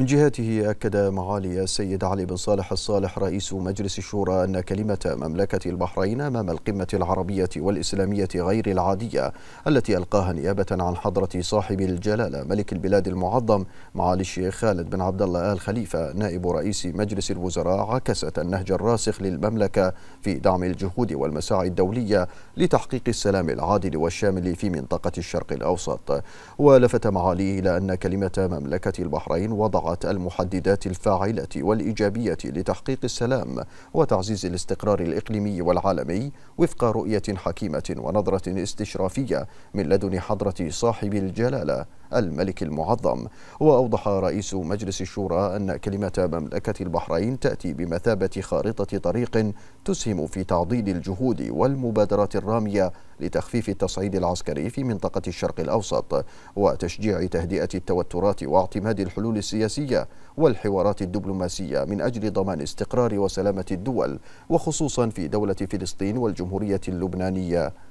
من جهته أكد معالي السيد علي بن صالح الصالح رئيس مجلس الشورى أن كلمة مملكة البحرين أمام القمة العربية والإسلامية غير العادية التي ألقاها نيابة عن حضرة صاحب الجلالة ملك البلاد المعظم معالي الشيخ خالد بن عبد الله آل خليفة نائب رئيس مجلس الوزراء عكست النهج الراسخ للمملكة في دعم الجهود والمساعي الدولية لتحقيق السلام العادل والشامل في منطقة الشرق الأوسط ولفت معاليه إلى أن كلمة مملكة البحرين وضعت وضعت المحددات الفاعلة والإيجابية لتحقيق السلام وتعزيز الاستقرار الإقليمي والعالمي وفق رؤية حكيمة ونظرة استشرافية من لدن حضرة صاحب الجلالة الملك المعظم وأوضح رئيس مجلس الشورى أن كلمة مملكة البحرين تأتي بمثابة خارطة طريق تسهم في تعضيد الجهود والمبادرات الرامية لتخفيف التصعيد العسكري في منطقة الشرق الأوسط وتشجيع تهدئة التوترات واعتماد الحلول السياسية والحوارات الدبلوماسية من أجل ضمان استقرار وسلامة الدول وخصوصا في دولة فلسطين والجمهورية اللبنانية